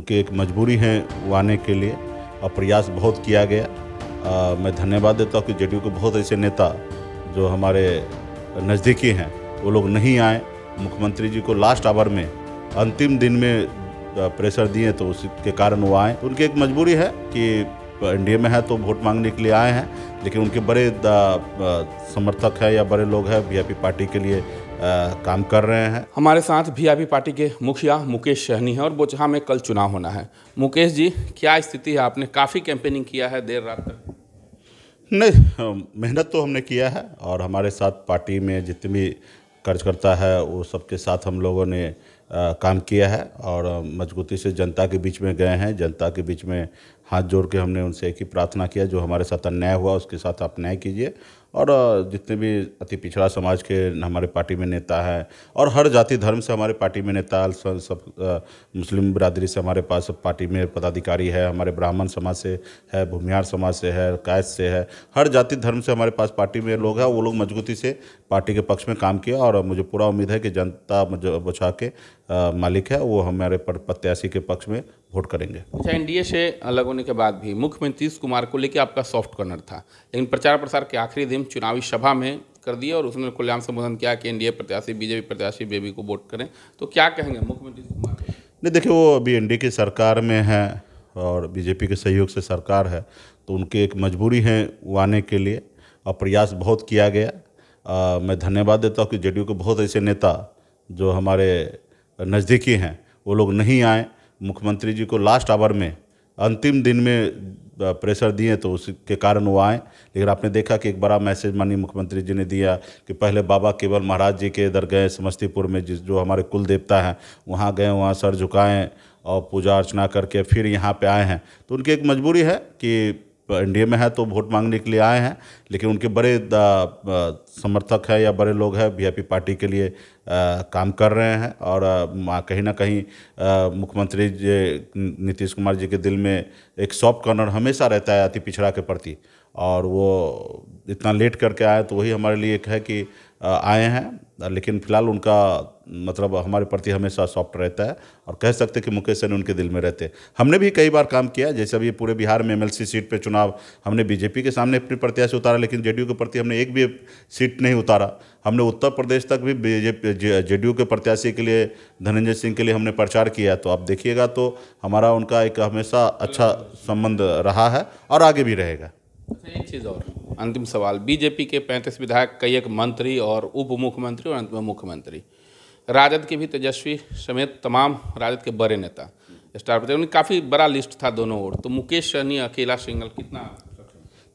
उनकी एक मजबूरी है वो आने के लिए और प्रयास बहुत किया गया आ, मैं धन्यवाद देता हूँ कि जेडीयू के बहुत ऐसे नेता जो हमारे नज़दीकी हैं वो लोग नहीं आए मुख्यमंत्री जी को लास्ट आवर में अंतिम दिन में प्रेशर दिए तो उसके कारण वो आए तो उनकी एक मजबूरी है कि एनडीए में है तो वोट मांगने के लिए आए हैं लेकिन उनके बड़े समर्थक हैं या बड़े लोग हैं बीजेपी पार्टी के लिए काम कर रहे हैं हमारे साथ भी पार्टी के मुखिया मुकेश सहनी है और बोचहा में कल चुनाव होना है मुकेश जी क्या स्थिति है आपने काफ़ी कैंपेनिंग किया है देर रात तक नहीं मेहनत तो हमने किया है और हमारे साथ पार्टी में जितनी भी कार्यकर्ता है वो सबके साथ हम लोगों ने काम किया है और मजबूती से जनता के बीच में गए हैं जनता के बीच में हाथ जोड़ के हमने उनसे एक ही प्रार्थना किया जो हमारे साथ अन्याय हुआ उसके साथ आप न्याय कीजिए और जितने भी अति पिछड़ा समाज के हमारे पार्टी में नेता हैं और हर जाति धर्म से हमारे पार्टी में नेता सब, सब मुस्लिम बिरादरी से हमारे पास सब पार्टी में पदाधिकारी है हमारे ब्राह्मण समाज से है भूमिहार समाज से है कायद से है हर जाति धर्म से हमारे पास पार्टी में लोग हैं वो लोग मजबूती से पार्टी के पक्ष में काम किया और मुझे पूरा उम्मीद है कि जनता मुझे बचा के मालिक है वो हमारे प्रत्याशी के पक्ष में वोट करेंगे अच्छा एनडीए से अलग होने के बाद भी मुख्यमंत्री नीतीश कुमार को लेकर आपका सॉफ्ट कॉर्नर था लेकिन प्रचार प्रसार के आखिरी दिन चुनावी सभा में कर दिया और उसने खुलेआम संबोधन किया कि एनडीए प्रत्याशी बीजेपी प्रत्याशी बेबी को वोट करें तो क्या कहेंगे मुख्यमंत्री कुमार नहीं देखिए वो अभी एनडीए की सरकार में है और बीजेपी के सहयोग से सरकार है तो उनकी एक मजबूरी है वो आने के लिए और प्रयास बहुत किया गया आ, मैं धन्यवाद देता हूँ कि जेडीयू के बहुत ऐसे नेता जो हमारे नज़दीकी हैं वो लोग नहीं आए मुख्यमंत्री जी को लास्ट आवर में अंतिम दिन में प्रेशर दिए तो उसके कारण वो आए लेकिन आपने देखा कि एक बड़ा मैसेज माननीय मुख्यमंत्री जी ने दिया कि पहले बाबा केवल महाराज जी के इधर गए समस्तीपुर में जिस जो हमारे कुल देवता हैं वहाँ गए वहाँ सर झुकाएँ और पूजा अर्चना करके फिर यहाँ पे आए हैं तो उनकी एक मजबूरी है कि एनडीए में है तो वोट मांगने के लिए आए हैं लेकिन उनके बड़े समर्थक हैं या बड़े लोग हैं बीजेपी पार्टी के लिए आ, काम कर रहे हैं और आ, कहीं ना कहीं मुख्यमंत्री जी नीतीश कुमार जी के दिल में एक सॉफ्ट कॉर्नर हमेशा रहता है अति पिछड़ा के प्रति और वो इतना लेट करके आए तो वही हमारे लिए एक है कि आए हैं लेकिन फिलहाल उनका मतलब हमारे प्रति हमेशा सॉफ्ट रहता है और कह सकते कि मुकेश सैनी उनके दिल में रहते हमने भी कई बार काम किया जैसे अभी पूरे बिहार में एमएलसी सीट पर चुनाव हमने बीजेपी के सामने अपनी प्रत्याशी उतारा लेकिन जेडीयू के प्रति हमने एक भी सीट नहीं उतारा हमने उत्तर प्रदेश तक भी बीजेपी जेडीयू के प्रत्याशी के लिए धनंजय सिंह के लिए हमने प्रचार किया तो आप देखिएगा तो हमारा उनका एक हमेशा अच्छा संबंध रहा है और आगे भी रहेगा अच्छा, एक चीज़ और अंतिम सवाल बीजेपी के पैंतीस विधायक कई एक मंत्री और उप मुख्यमंत्री और अंत में मुख्यमंत्री राजद के भी तेजस्वी समेत तमाम राजद के बड़े नेता स्टार प्रचार काफ़ी बड़ा लिस्ट था दोनों ओर तो मुकेश सहनी अकेला सिंगल कितना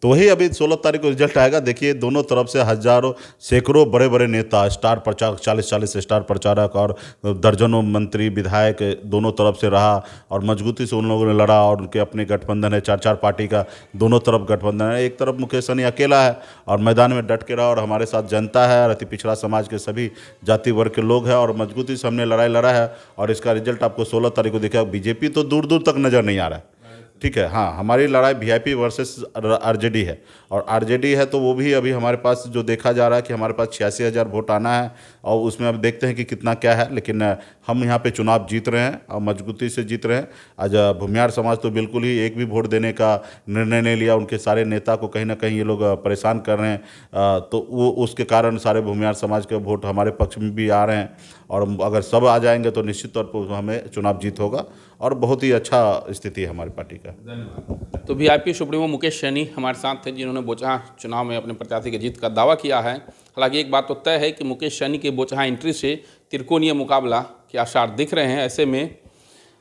तो वही अभी सोलह तारीख को रिजल्ट आएगा देखिए दोनों तरफ से हजारों सैकड़ों बड़े बड़े नेता स्टार प्रचारक चालीस चालीस स्टार प्रचारक और दर्जनों मंत्री विधायक दोनों तरफ से रहा और मजबूती से उन लोगों ने लड़ा और उनके अपने गठबंधन है चार चार पार्टी का दोनों तरफ गठबंधन है एक तरफ मुकेश सनी अकेला है और मैदान में डट के रहा और हमारे साथ जनता है और अति पिछड़ा समाज के सभी जाति वर्ग के लोग हैं और मजबूती से हमने लड़ाई लड़ा है और इसका रिजल्ट आपको सोलह तारीख को देखा बीजेपी तो दूर दूर तक नज़र नहीं आ रहा है ठीक है हाँ हमारी लड़ाई वीआईपी वर्सेस आरजेडी है और आरजेडी है तो वो भी अभी हमारे पास जो देखा जा रहा है कि हमारे पास छियासी हज़ार वोट आना है और उसमें अब देखते हैं कि कितना क्या है लेकिन हम यहाँ पे चुनाव जीत रहे हैं और मजबूती से जीत रहे हैं आज भूमियार समाज तो बिल्कुल ही एक भी वोट देने का निर्णय नहीं लिया उनके सारे नेता को कहीं ना कहीं ये लोग परेशान कर रहे हैं तो वो उसके कारण सारे भूमियार समाज के वोट हमारे पक्ष में भी आ रहे हैं और अगर सब आ जाएंगे तो निश्चित तौर पर हमें चुनाव जीत होगा और बहुत ही अच्छा स्थिति है हमारी पार्टी का नमस्कार तो V I supremo Mukesh Saini हमारे साथ थे जिन्होंने बोचहा चुनाव में अपने प्रत्याशी की जीत का दावा किया है हालांकि एक बात तो तय है कि मुकेश सैनी के बोचहा एंट्री से त्रिकोणीय मुकाबला के आसार दिख रहे हैं ऐसे में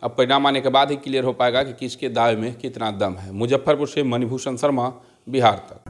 अब परिणाम आने के बाद ही क्लियर हो पाएगा कि किसके दावे में कितना दम है मुजफ्फरपुर से मणिभूषण शर्मा बिहार तक